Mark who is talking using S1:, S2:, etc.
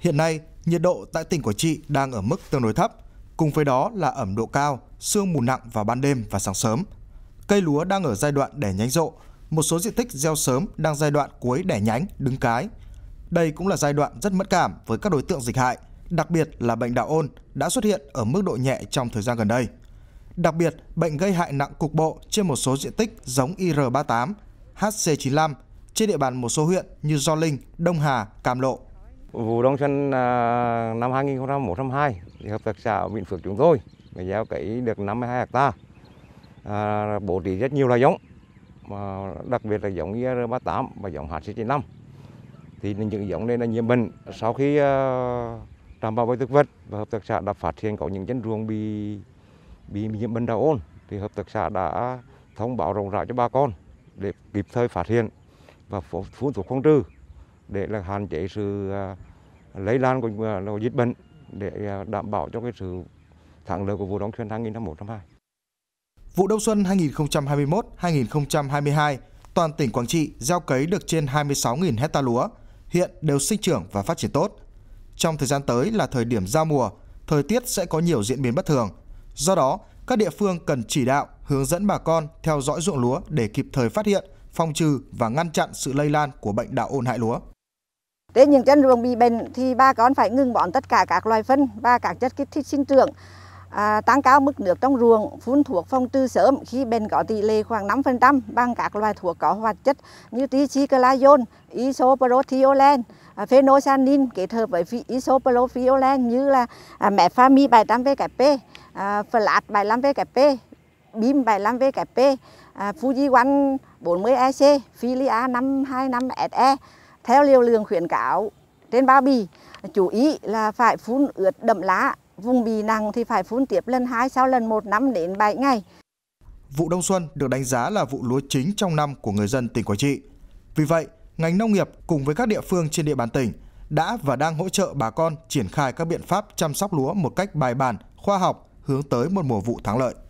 S1: Hiện nay, nhiệt độ tại tỉnh Quảng Trị đang ở mức tương đối thấp, cùng với đó là ẩm độ cao, sương mù nặng vào ban đêm và sáng sớm. Cây lúa đang ở giai đoạn đẻ nhánh rộ, một số diện tích gieo sớm đang giai đoạn cuối đẻ nhánh, đứng cái. Đây cũng là giai đoạn rất mất cảm với các đối tượng dịch hại, đặc biệt là bệnh đạo ôn đã xuất hiện ở mức độ nhẹ trong thời gian gần đây. Đặc biệt, bệnh gây hại nặng cục bộ trên một số diện tích giống
S2: IR38, HC95 trên địa bàn một số huyện như Gio Linh, Đông Hà, Cam Lộ – Vụ đông xuân à, năm 2021 2022 thì hợp tác xã Vĩnh Phước chúng tôi mới gieo cấy được 52 ha. À, bố trí rất nhiều loại giống mà đặc biệt là giống IR38 e và giống HC95. Thì những giống này là nhiễm bệnh sau khi à, trạm bảo vệ thực vật và hợp tác xã đã phát hiện có những chân ruộng bị bị nhiễm bệnh đầu ôn thì hợp tác xã đã thông báo rộng rãi cho bà con để kịp thời phát hiện và phun thuốc phòng trừ để là hạn chế sự à, lây lan của à, dịch bệnh để à, đảm bảo cho cái sự thắng lợi của vụ đông xuân 2021
S1: Vụ đông xuân 2021-2022, toàn tỉnh Quảng Trị gieo cấy được trên 26.000 hecta lúa, hiện đều sinh trưởng và phát triển tốt. Trong thời gian tới là thời điểm giao mùa, thời tiết sẽ có nhiều diễn biến bất thường. Do đó, các địa phương cần chỉ đạo, hướng dẫn bà con theo dõi ruộng lúa để kịp thời phát hiện, phong trừ và ngăn chặn sự lây lan của bệnh đạo ôn hại lúa.
S3: Trên những chân ruộng bị bệnh thì bà con phải ngừng bón tất cả các loài phân và các chất kích thích sinh trưởng, à, tăng cao mức nước trong ruộng, phun thuốc phòng trừ sớm khi bệnh có tỷ lệ khoảng 5% bằng các loài thuốc có hoạt chất như tricyclazone, isoprotiolen, à, phenosanin kết hợp với isoprofiolen như là à, mefami 75VKP, à, flat 75VKP, BIM 75VKP, à, Fuji 1 40EC, Filia 525SE theo liều lượng khuyến cáo trên bao bì, chú ý là phải phun ướt đậm lá, vùng bì nặng thì phải phun tiếp lần 2 sau lần 1 năm đến 7 ngày.
S1: Vụ đông xuân được đánh giá là vụ lúa chính trong năm của người dân tỉnh Quảng Trị. Vì vậy, ngành nông nghiệp cùng với các địa phương trên địa bàn tỉnh đã và đang hỗ trợ bà con triển khai các biện pháp chăm sóc lúa một cách bài bản, khoa học hướng tới một mùa vụ thắng lợi.